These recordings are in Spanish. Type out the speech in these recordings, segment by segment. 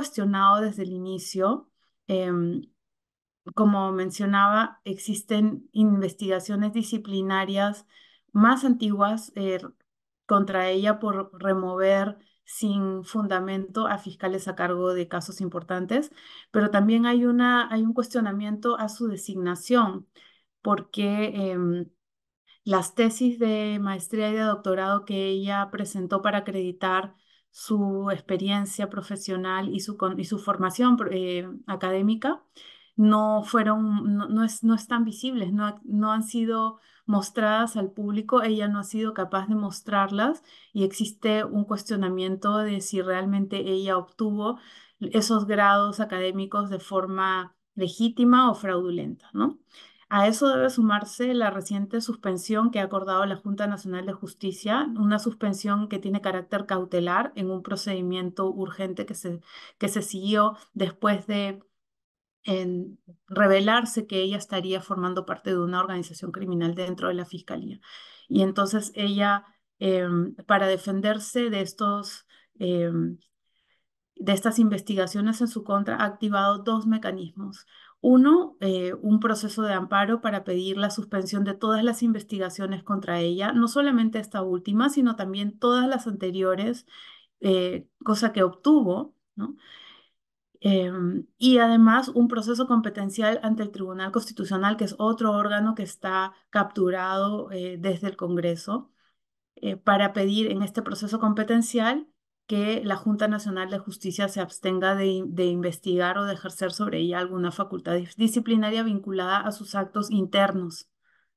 cuestionado desde el inicio. Em, como mencionaba, existen investigaciones disciplinarias más antiguas eh, contra ella por remover sin fundamento a fiscales a cargo de casos importantes, pero también hay, una, hay un cuestionamiento a su designación, porque em, las tesis de maestría y de doctorado que ella presentó para acreditar su experiencia profesional y su, formación eh, académica no fueron, no, es, no están visibles, no, no han sido mostradas al público, ella no ha sido capaz de mostrarlas y existe un cuestionamiento de si realmente ella obtuvo esos grados académicos de forma legítima o fraudulenta, ¿no? A eso debe sumarse la reciente suspensión que ha acordado la Junta Nacional de Justicia, una suspensión que tiene carácter cautelar en un procedimiento urgente que se, que se siguió después de revelarse que ella estaría formando parte de una organización criminal dentro de la Fiscalía. Y entonces ella, em, para defenderse de estos... Em, de estas investigaciones en su contra ha activado dos mecanismos. Uno, eh, un proceso de amparo para pedir la suspensión de todas las investigaciones contra ella, no solamente esta última, sino también todas las anteriores, eh, cosa que obtuvo, em, y además un proceso competencial ante el Tribunal Constitucional, que es otro órgano que está capturado eh, desde el Congreso, para pedir en este proceso competencial que la Junta Nacional de Justicia se abstenga de, investigar o de ejercer sobre ella alguna facultad disciplinaria vinculada a sus actos internos,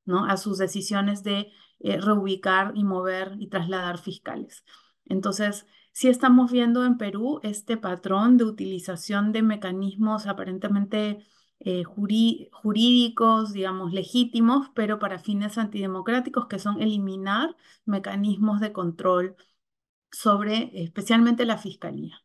¿no? a sus decisiones de eh, reubicar y mover y trasladar fiscales. Entonces, sí estamos viendo en Perú este patrón de utilización de mecanismos aparentemente eh, jurídicos, digamos, legítimos, pero para fines antidemocráticos, que son eliminar mecanismos de control sobre especialmente la fiscalía.